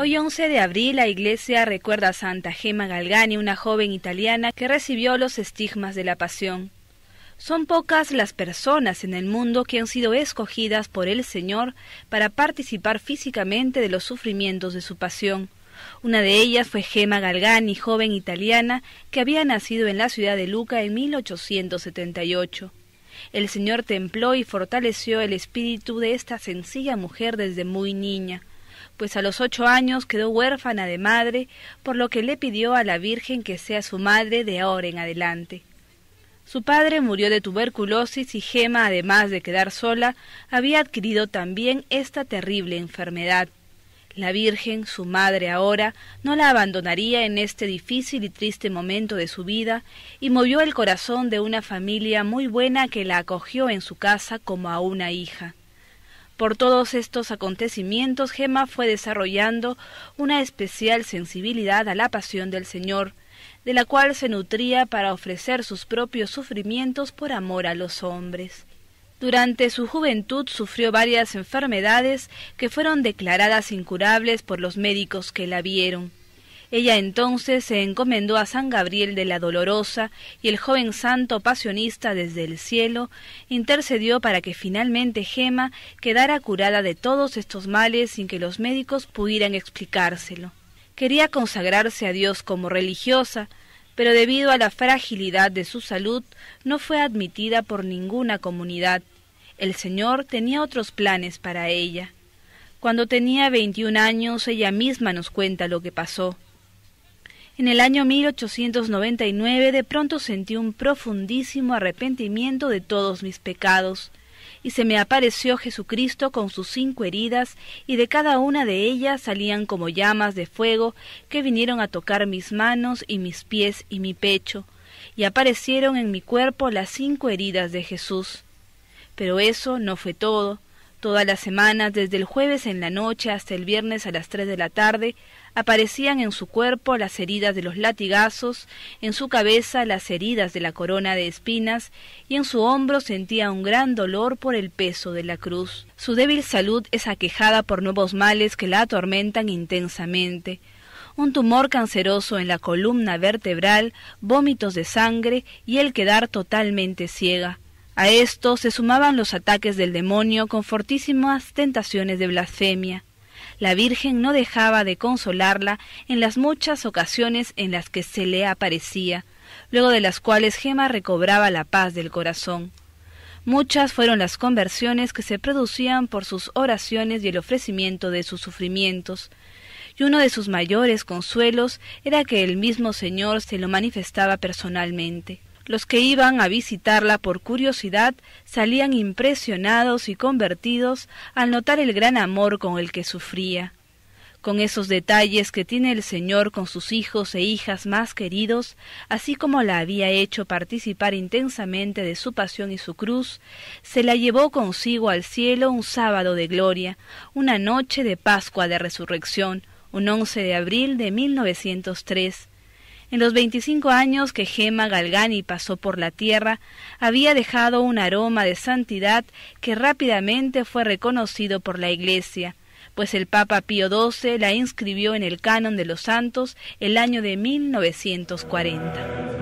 Hoy 11 de abril la iglesia recuerda a Santa Gema Galgani, una joven italiana que recibió los estigmas de la pasión. Son pocas las personas en el mundo que han sido escogidas por el Señor para participar físicamente de los sufrimientos de su pasión. Una de ellas fue Gema Galgani, joven italiana que había nacido en la ciudad de Luca en 1878. El Señor templó y fortaleció el espíritu de esta sencilla mujer desde muy niña pues a los ocho años quedó huérfana de madre, por lo que le pidió a la Virgen que sea su madre de ahora en adelante. Su padre murió de tuberculosis y Gema, además de quedar sola, había adquirido también esta terrible enfermedad. La Virgen, su madre ahora, no la abandonaría en este difícil y triste momento de su vida y movió el corazón de una familia muy buena que la acogió en su casa como a una hija. Por todos estos acontecimientos, Gemma fue desarrollando una especial sensibilidad a la pasión del Señor, de la cual se nutría para ofrecer sus propios sufrimientos por amor a los hombres. Durante su juventud sufrió varias enfermedades que fueron declaradas incurables por los médicos que la vieron. Ella entonces se encomendó a San Gabriel de la Dolorosa y el joven santo pasionista desde el cielo intercedió para que finalmente Gema quedara curada de todos estos males sin que los médicos pudieran explicárselo. Quería consagrarse a Dios como religiosa, pero debido a la fragilidad de su salud no fue admitida por ninguna comunidad. El Señor tenía otros planes para ella. Cuando tenía veintiún años ella misma nos cuenta lo que pasó. En el año 1899 de pronto sentí un profundísimo arrepentimiento de todos mis pecados, y se me apareció Jesucristo con sus cinco heridas, y de cada una de ellas salían como llamas de fuego que vinieron a tocar mis manos y mis pies y mi pecho, y aparecieron en mi cuerpo las cinco heridas de Jesús. Pero eso no fue todo. Todas las semanas, desde el jueves en la noche hasta el viernes a las tres de la tarde, aparecían en su cuerpo las heridas de los latigazos, en su cabeza las heridas de la corona de espinas y en su hombro sentía un gran dolor por el peso de la cruz. Su débil salud es aquejada por nuevos males que la atormentan intensamente un tumor canceroso en la columna vertebral, vómitos de sangre y el quedar totalmente ciega. A esto se sumaban los ataques del demonio con fortísimas tentaciones de blasfemia. La Virgen no dejaba de consolarla en las muchas ocasiones en las que se le aparecía, luego de las cuales Gema recobraba la paz del corazón. Muchas fueron las conversiones que se producían por sus oraciones y el ofrecimiento de sus sufrimientos, y uno de sus mayores consuelos era que el mismo Señor se lo manifestaba personalmente. Los que iban a visitarla por curiosidad salían impresionados y convertidos al notar el gran amor con el que sufría. Con esos detalles que tiene el Señor con sus hijos e hijas más queridos, así como la había hecho participar intensamente de su pasión y su cruz, se la llevó consigo al cielo un sábado de gloria, una noche de Pascua de Resurrección, un once de abril de 1903 en los veinticinco años que Gema Galgani pasó por la tierra, había dejado un aroma de santidad que rápidamente fue reconocido por la Iglesia, pues el Papa Pío XII la inscribió en el Canon de los Santos el año de 1940.